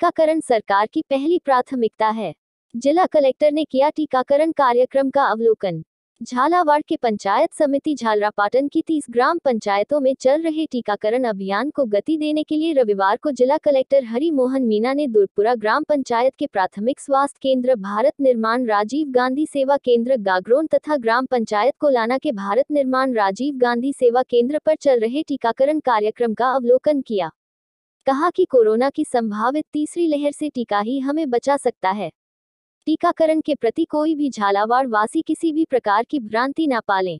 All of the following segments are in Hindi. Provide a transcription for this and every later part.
टीकाकरण सरकार की पहली प्राथमिकता है जिला कलेक्टर ने किया टीकाकरण कार्यक्रम का अवलोकन झालावाड़ के पंचायत समिति झालरापाटन की 30 ग्राम पंचायतों में चल रहे टीकाकरण अभियान को गति देने के लिए रविवार को जिला कलेक्टर हरी मोहन मीना ने दुर्गपुरा ग्राम पंचायत के प्राथमिक स्वास्थ्य केंद्र भारत निर्माण राजीव गांधी सेवा केंद्र गागरोन तथा ग्राम पंचायत कोलाना के भारत निर्माण राजीव गांधी सेवा केंद्र पर चल रहे टीकाकरण कार्यक्रम का अवलोकन किया कहा कि कोरोना की संभावित तीसरी लहर से टीका ही हमें बचा सकता है टीकाकरण के प्रति कोई भी झालावाड़ वासी किसी भी प्रकार की भ्रांति न पालें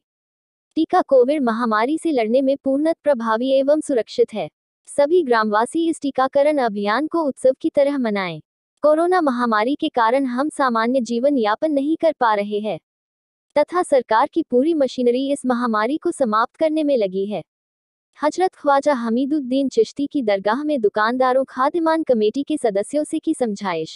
टीका कोविड महामारी से लड़ने में पूर्णत प्रभावी एवं सुरक्षित है सभी ग्रामवासी इस टीकाकरण अभियान को उत्सव की तरह मनाएं कोरोना महामारी के कारण हम सामान्य जीवन यापन नहीं कर पा रहे हैं तथा सरकार की पूरी मशीनरी इस महामारी को समाप्त करने में लगी है हजरत ख्वाजा हमीदुद्दीन चिश्ती की दरगाह में दुकानदारों खादिमान कमेटी के सदस्यों से की समझाइश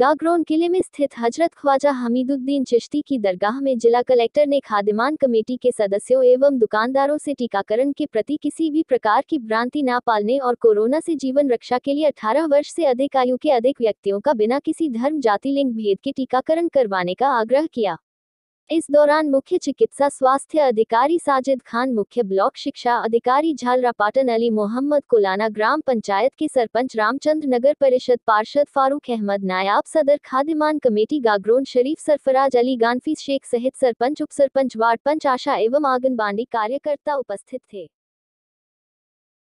गागरोन किले में स्थित हजरत ख्वाजा हमीदुद्दीन चिश्ती की दरगाह में जिला कलेक्टर ने खादिमान कमेटी के सदस्यों एवं दुकानदारों से टीकाकरण के प्रति किसी भी प्रकार की भ्रांति न पालने और कोरोना से जीवन रक्षा के लिए 18 वर्ष से अधिक आयु के अधिक व्यक्तियों का बिना किसी धर्म जाति लिंग भेद के टीकाकरण करवाने का आग्रह किया इस दौरान मुख्य चिकित्सा स्वास्थ्य अधिकारी साजिद खान मुख्य ब्लॉक शिक्षा अधिकारी झालरापाटन अली मोहम्मद कोलाना ग्राम पंचायत के सरपंच रामचंद्र नगर परिषद पार्षद फारूक अहमद नायाब सदर खादिमान कमेटी गागरोन शरीफ सरफराज अली गानफी शेख सहित सरपंच उप सरपंच वार्ड पंच आशा एवं आंगनबाड़ी कार्यकर्ता उपस्थित थे